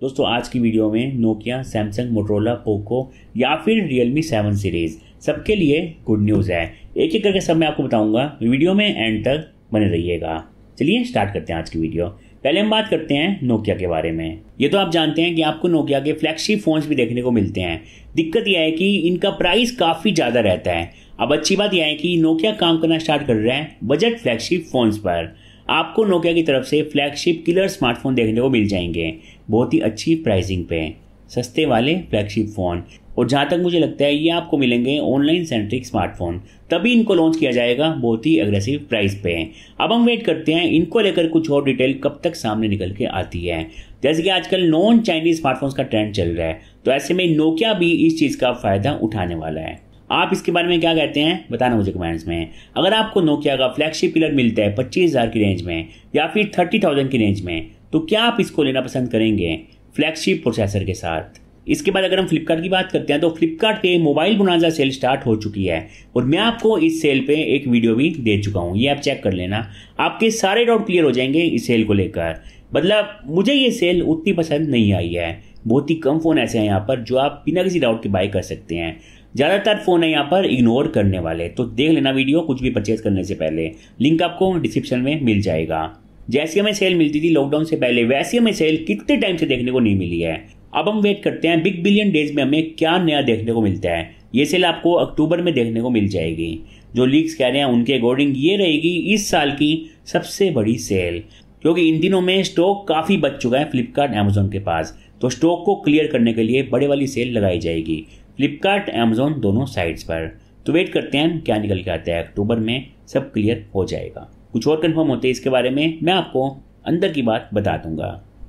दोस्तों आज की वीडियो में नोकिया सैमसंग मोटरोला पोको या फिर रियलमी सेवन सीरीज़ सबके लिए गुड न्यूज़ है एक एक करके सब मैं आपको बताऊंगा वीडियो में एंड तक बने रहिएगा चलिए स्टार्ट करते हैं आज की वीडियो पहले हम बात करते हैं नोकिया के बारे में ये तो आप जानते हैं कि आपको नोकिया के फ्लैगशिप फ़ोन्स भी देखने को मिलते हैं दिक्कत यह है कि इनका प्राइस काफ़ी ज़्यादा रहता है अब अच्छी बात यह है कि नोकिया काम करना स्टार्ट कर रहे हैं बजट फ्लैगशिप फ़ोन्स पर आपको नोकिया की तरफ से फ्लैगशिप किलर स्मार्टफोन देखने को मिल जाएंगे बहुत ही अच्छी प्राइसिंग पे हैं सस्ते वाले फ्लैगशिप फ़ोन और जहाँ तक मुझे लगता है ये आपको मिलेंगे ऑनलाइन सेंट्रिक स्मार्टफोन तभी इनको लॉन्च किया जाएगा बहुत ही अग्रेसिव प्राइस पे हैं अब हम वेट करते हैं इनको लेकर कुछ और डिटेल कब तक सामने निकल के आती है जैसे कि आजकल नॉन चाइनीज स्मार्टफोन्स का ट्रेंड चल रहा है तो ऐसे में नोकिया भी इस चीज़ का फ़ायदा उठाने वाला है आप इसके बारे में क्या कहते हैं बताना मुझे कमेंट्स में अगर आपको नोकिया का फ्लैगशिप पिलर मिलता है पच्चीस हज़ार की रेंज में या फिर थर्टी थाउजेंड की रेंज में तो क्या आप इसको लेना पसंद करेंगे फ्लैगशिप प्रोसेसर के साथ इसके बाद अगर हम फ्लिपकार्ट की बात करते हैं तो फ्लिपकार्ट पे मोबाइल बुनाजा सेल स्टार्ट हो चुकी है और मैं आपको इस सेल पे एक वीडियो भी दे चुका हूँ ये आप चेक कर लेना आपके सारे डाउट क्लियर हो जाएंगे इस सेल को लेकर मतलब मुझे ये सेल उतनी पसंद नहीं आई है बहुत ही कम फ़ोन ऐसे हैं यहाँ पर जो आप बिना किसी डाउट के बाय कर सकते हैं ज़्यादातर फ़ोन है यहाँ पर इग्नोर करने वाले तो देख लेना वीडियो कुछ भी परचेज़ करने से पहले लिंक आपको डिस्क्रिप्शन में मिल जाएगा जैसी हमें सेल मिलती थी लॉकडाउन से पहले वैसी हमें सेल कितने टाइम से देखने को नहीं मिली है अब हम वेट करते हैं बिग बिलियन डेज में हमें क्या नया देखने को मिलता है ये सेल आपको अक्टूबर में देखने को मिल जाएगी जो लीक्स कह रहे हैं उनके अकॉर्डिंग ये रहेगी इस साल की सबसे बड़ी सेल क्योंकि इन दिनों में स्टॉक काफ़ी बच चुका है फ्लिपकार्ट अमेजोन के पास तो स्टॉक को क्लियर करने के लिए बड़े वाली सेल लगाई जाएगी फ्लिपकार्ट एमेजोन दोनों साइड्स पर तो वेट करते हैं क्या निकल के आता है अक्टूबर में सब क्लियर हो जाएगा कुछ और कन्फर्म होते हैं इसके बारे में मैं आपको अंदर की बात बता दूंगा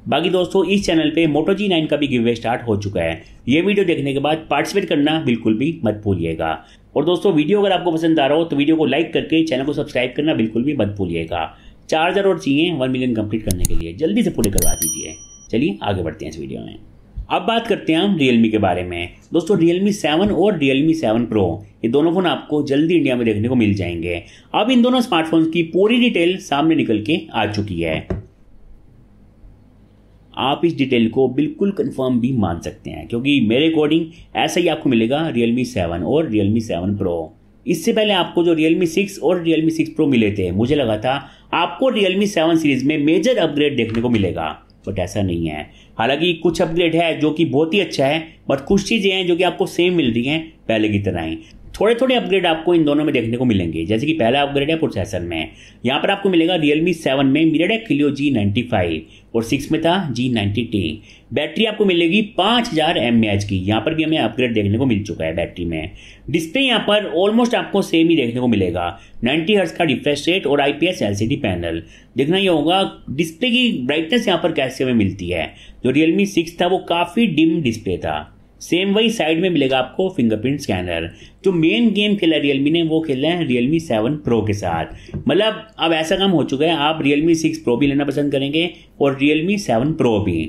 बाकी दोस्तों इस चैनल पे मोटो जी नाइन का भी गिवे स्टार्ट हो चुका है ये वीडियो देखने के बाद पार्टिसिपेट करना बिल्कुल भी मत भूलिएगा और दोस्तों वीडियो अगर आपको पसंद आ रहा हो तो वीडियो को लाइक करके चैनल को सब्सक्राइब करना बिल्कुल भी मत भूलिएगा चार्जर और चाहिए वन मिलियन कंप्लीट करने के लिए जल्दी से पूरे करवा दीजिए चलिए आगे बढ़ते हैं इस वीडियो में अब बात करते हैं हम रियलमी के बारे में दोस्तों रियलमी सेवन और रियलमी सेवन प्रो ये दोनों फ़ोन आपको जल्दी इंडिया में देखने को मिल जाएंगे अब इन दोनों स्मार्टफोन की पूरी डिटेल सामने निकल के आ चुकी है आप इस डिटेल को बिल्कुल कंफर्म भी मान सकते हैं क्योंकि मेरे अकॉर्डिंग ऐसा ही आपको मिलेगा रियलमी सेवन और रियलमी सेवन प्रो इससे पहले आपको जो रियलमी सिक्स और रियलमी सिक्स प्रो मिले थे मुझे लगा था आपको रियलमी सेवन सीरीज में मेजर अपग्रेड देखने को मिलेगा बट तो ऐसा नहीं है हालांकि कुछ अपग्रेड है जो कि बहुत ही अच्छा है बट कुछ चीज़ें हैं जो कि आपको सेम मिल रही हैं पहले की तरह ही थोड़े थोड़े अपग्रेड आपको इन दोनों में देखने को मिलेंगे जैसे कि पहला अपग्रेड है प्रोसेसर में यहाँ पर आपको मिलेगा रियलमी सेवन में है किलो जी नाइन्टी फाइव और सिक्स में था जी नाइन्टी टी बैटरी आपको मिलेगी पाँच हज़ार एम एच की यहाँ पर भी हमें अपग्रेड देखने को मिल चुका है बैटरी में डिस्प्ले यहाँ पर ऑलमोस्ट आपको सेम ही देखने को मिलेगा नाइन्टी हर्ट्स का रिफ्रेश रेट और I P S L C D panel देखना ये होगा डिस्प्ले की ब्राइटनेस यहाँ पर कैसे हमें मिलती है जो रियलमी सिक्स था वो काफ़ी डिम डिस्प्ले था सेम वही साइड में मिलेगा आपको फिंगरप्रिंट स्कैनर जो मेन गेम खेला रियलमी ने वो खेला है रियलमी सेवन प्रो के साथ मतलब अब ऐसा काम हो चुका है आप रियलमी सिक्स प्रो भी लेना पसंद करेंगे और रियलमी सेवन प्रो भी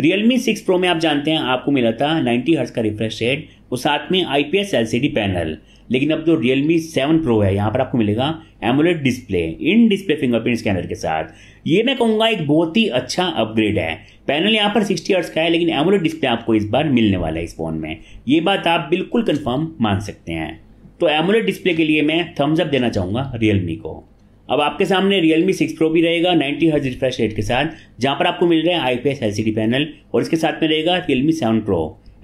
रियलमी सिक्स प्रो में आप जानते हैं आपको मिला था नाइन्टी हर्ट्स का रिफ्रेश रेट और साथ में I P S L C D panel लेकिन अब जो रियलमी सेवन प्रो है यहाँ पर आपको मिलेगा AMOLED display in display fingerprint scanner के साथ ये मैं कहूँगा एक बहुत ही अच्छा अपग्रेड है पैनल यहाँ पर सिक्सटी हर्ट्स का है लेकिन एमोलेड डिस्प्ले आपको इस बार मिलने वाला है इस फ़ोन में ये बात आप बिल्कुल कन्फर्म मान सकते हैं तो एमोलेड डिस्प्ले के लिए मैं थम्स अप देना चाहूँगा रियलमी को अब आपके सामने Realme 6 Pro भी रहेगा 90 हर्ज रिफ्रेश रेट के साथ जहाँ पर आपको मिल रहे हैं आई एलसीडी पैनल और इसके साथ में रहेगा Realme 7 Pro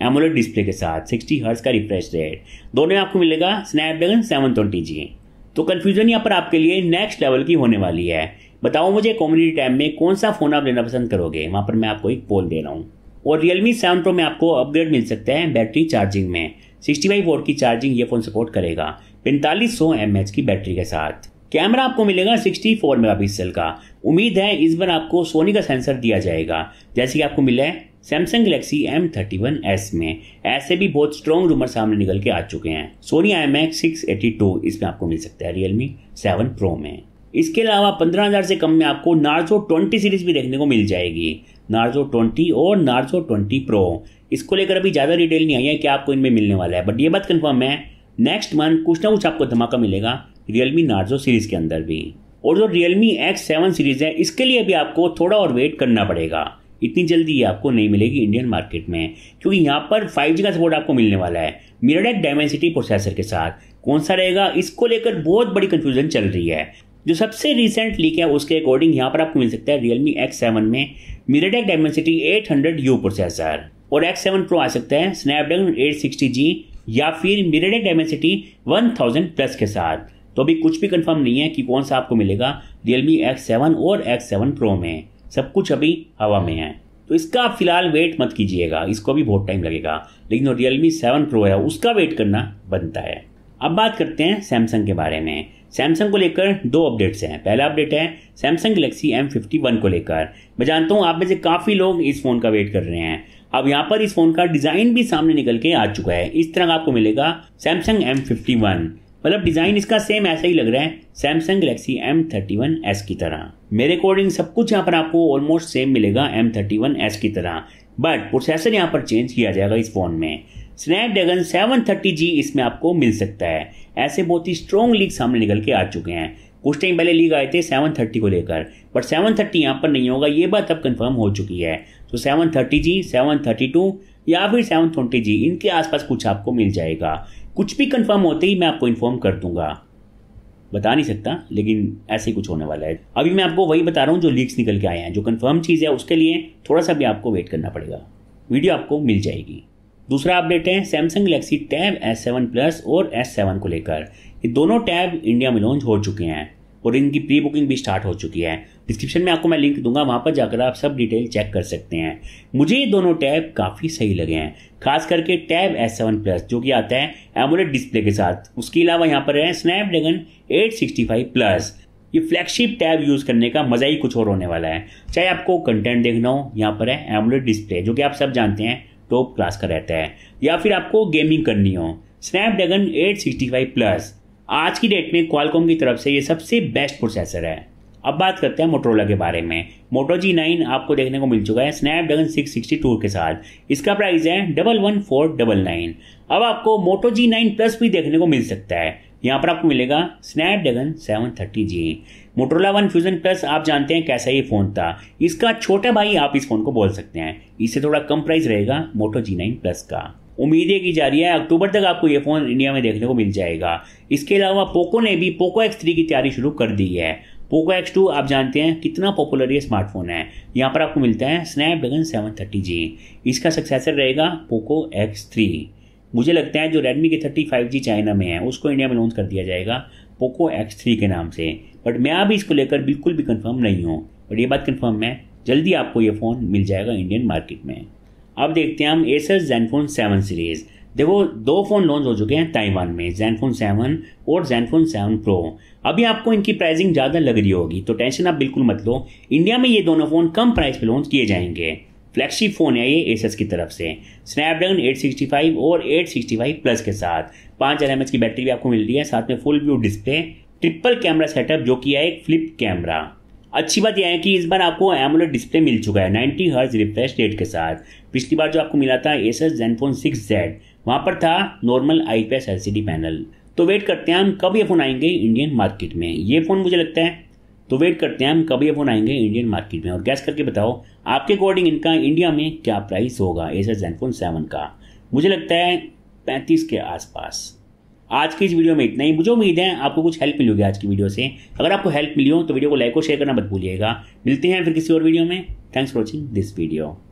एमोलेड डिस्प्ले के साथ 60 हर्ज का रिफ्रेश रेट दोनों में आपको मिलेगा स्नैपड्रैगन सेवन ट्वेंटी जी तो कन्फ्यूजन यहाँ पर आपके लिए नेक्स्ट लेवल की होने वाली है बताओ मुझे कॉम्युनिटी टैब में कौन सा फ़ोन आप लेना पसंद करोगे वहाँ पर मैं आपको एक पोल दे रहा हूँ और रियलमी सेवन प्रो में आपको अपग्रेड मिल सकता है बैटरी चार्जिंग में सिक्सटी फाइव वोट की चार्जिंग ये फ़ोन सपोर्ट करेगा पैंतालीस सौ एम एच की बैटरी के साथ कैमरा आपको मिलेगा 64 पिक्सल का उम्मीद है इस बार आपको सोनी का सेंसर दिया जाएगा जैसे कि आपको मिला है Samsung Galaxy M thirty one S में ऐसे भी बहुत स्ट्रॉन्ग रूमर सामने निकल के आ चुके हैं Sony I M X six eighty two इसमें आपको मिल सकता है रियलमी सेवन प्रो में इसके अलावा पंद्रह हज़ार से कम में आपको नार्जो ट्वेंटी सीरीज़ भी देखने को मिल जाएगी नार्जो ट्वेंटी और नार्जो ट्वेंटी प्रो इसको लेकर अभी ज़्यादा डिटेल नहीं आई है कि आपको इनमें मिलने वाला है बट ये बात कन्फर्म है नेक्स्ट मंथ कुछ ना कुछ आपको धमाका मिलेगा रियलमी नार्जो सीरीज़ के अंदर भी और जो रियलमी एक्स सेवन सीरीज़ है इसके लिए भी आपको थोड़ा और वेट करना पड़ेगा इतनी जल्दी ये आपको नहीं मिलेगी इंडियन मार्केट में क्योंकि यहाँ पर फाइव जी का सपोर्ट आपको मिलने वाला है मिरडेक डायमेंसिटी प्रोसेसर के साथ कौन सा रहेगा इसको लेकर बहुत बड़ी कंफ्यूजन चल रही है जो सबसे रिसेंट लीक है उसके अकॉर्डिंग यहाँ पर आपको मिल सकता है रियलमी एक्स सेवन में MediaTek Dimensity eight hundred U processor और एक्स सेवन प्रो आ सकता है स्नैपड्रैगन एट सिक्सटी जी या फिर MediaTek Dimensity one thousand plus के साथ तो अभी कुछ भी कंफर्म नहीं है कि कौन सा आपको मिलेगा रियलमी एक्स सेवन और एक्स सेवन प्रो में सब कुछ अभी हवा में है तो इसका आप फिलहाल वेट मत कीजिएगा इसको भी बहुत टाइम लगेगा लेकिन जो रियलमी सेवन प्रो है उसका वेट करना बनता है अब बात करते हैं सैमसंग के बारे में सैमसंग को लेकर दो अपडेट्स हैं पहला अपडेट है Samsung Galaxy M fifty one को लेकर मैं जानता हूँ आप में से काफ़ी लोग इस फ़ोन का वेट कर रहे हैं अब यहाँ पर इस फ़ोन का डिज़ाइन भी सामने निकल के आ चुका है इस तरह का आपको मिलेगा सैमसंग एम फिफ्टी वन मतलब डिज़ाइन इसका सेम ऐसा ही लग रहा है Samsung Galaxy M thirty one S की तरह मेरे अकॉर्डिंग सब कुछ यहाँ पर आपको ऑलमोस्ट सेम मिलेगा एम थर्टी वन एस की तरह बट प्रोसेसर यहाँ पर चेंज किया जाएगा इस फ़ोन में स्नैपड्रैगन 730G इसमें आपको मिल सकता है ऐसे बहुत ही स्ट्रॉन्ग लीग सामने निकल के आ चुके हैं कुछ टाइम पहले लीग आए थे 730 को लेकर बट 730 यहाँ पर नहीं होगा ये बात अब कंफर्म हो चुकी है तो 730G 732 या फिर 720G इनके आसपास कुछ आपको मिल जाएगा कुछ भी कंफर्म होते ही मैं आपको इन्फॉर्म कर दूंगा बता नहीं सकता लेकिन ऐसे ही कुछ होने वाला है अभी मैं आपको वही बता रहा हूँ जो लीक्स निकल के आए हैं जो कंफर्म चीज़ है उसके लिए थोड़ा सा भी आपको वेट करना पड़ेगा वीडियो आपको मिल जाएगी दूसरा अपडेट है Samsung Galaxy Tab S seven plus और एस सेवन को लेकर ये दोनों टैब इंडिया में लॉन्च हो चुके हैं और इनकी प्री बुकिंग भी स्टार्ट हो चुकी है डिस्क्रिप्शन में आपको मैं लिंक दूंगा वहां पर जाकर आप सब डिटेल चेक कर सकते हैं मुझे ये दोनों टैब काफ़ी सही लगे हैं खास करके टैब एस सेवन प्लस जो कि आता है एमोलेट डिस्प्ले के साथ उसके अलावा यहाँ पर है Snapdragon eight sixty five plus ये फ्लैगशिप टैब यूज़ करने का मज़ा ही कुछ और होने वाला है चाहे आपको कंटेंट देखना हो यहाँ पर है एमोलेट डिस्प्ले जो कि आप सब जानते हैं टॉप क्लास का रहता है या फिर आपको गेमिंग करनी हो स्नैपड्रैगन 865 प्लस आज की डेट में क्वालकॉम की तरफ से ये सबसे बेस्ट प्रोसेसर है अब बात करते हैं मोटरोला के बारे में मोटो जी नाइन आपको देखने को मिल चुका है स्नैपड्रैगन सिक्स सिक्सटी टू के साथ इसका प्राइस है double one four double nine अब आपको मोटो जी नाइन प्लस भी देखने को मिल सकता है यहाँ पर आपको मिलेगा Snapdragon seven thirty G Motorola One Fusion plus आप जानते हैं कैसा ये फ़ोन था इसका छोटा भाई आप इस फ़ोन को बोल सकते हैं इससे थोड़ा कम प्राइस रहेगा मोटो जी नाइन प्लस का उम्मीदें की जा रही है अक्टूबर तक आपको ये फ़ोन इंडिया में देखने को मिल जाएगा इसके अलावा पोको ने भी पोको एक्स थ्री की तैयारी शुरू कर दी है पोको एक्स टू आप जानते हैं कितना पॉपुलर ये स्मार्टफोन है यहाँ पर आपको मिलता है स्नैपड्रैगन सेवन थर्टी जी इसका सक्सेसर रहेगा पोको एक्स थ्री मुझे लगता है जो रेडमी के थर्टी फाइव जी चाइना में है उसको इंडिया में लॉन्च कर दिया जाएगा पोको एक्स थ्री के नाम से बट मैं अभी इसको लेकर बिल्कुल भी कंफर्म नहीं हूँ बट ये बात कंफर्म है जल्दी आपको ये फ़ोन मिल जाएगा इंडियन मार्केट में अब देखते हैं हम एसर जैनफोन सेवन सीरीज़ देखो दो फ़ोन लॉन्च हो चुके हैं ताइवान में जैनफोन सेवन और जैनफोन सेवन प्रो अभी आपको इनकी प्राइसिंग ज़्यादा लग रही होगी तो टेंशन आप बिल्कुल मत लो इंडिया में ये दोनों फ़ोन कम प्राइस पर लॉन्च किए जाएंगे फ्लैक्सी फ़ोन है ये एसस की तरफ से स्नैपड्रैगन 865 और 865 प्लस के साथ पांच हज़ार की बैटरी भी आपको मिल रही है साथ में full view display triple camera setup जो कि है एक फ्लिप कैमरा अच्छी बात यह है कि इस बार आपको एमोलेड डिस्प्ले मिल चुका है नाइनटी हर्ज रिफ्रेश रेट के साथ पिछली बार जो आपको मिला था एस जेनफोन सिक्स जेड वहां पर था नॉर्मल आई पी पैनल तो वेट करते हैं हम कब ये फ़ोन आएंगे इंडियन मार्केट में ये फ़ोन मुझे लगता है तो वेट करते हैं हम कभी ये फ़ोन आएंगे इंडियन मार्केट में और गैस करके बताओ आपके अकॉर्डिंग इनका इंडिया में क्या प्राइस होगा एस एस जैनफोन सेवन का मुझे लगता है पैंतीस के आसपास आज की इस वीडियो में इतना ही मुझे उम्मीद है आपको कुछ हेल्प मिली होगी आज की वीडियो से अगर आपको हेल्प मिली हो तो वीडियो को लाइक और शेयर करना मत भूलिएगा मिलते हैं फिर किसी और वीडियो में thanks for watching this video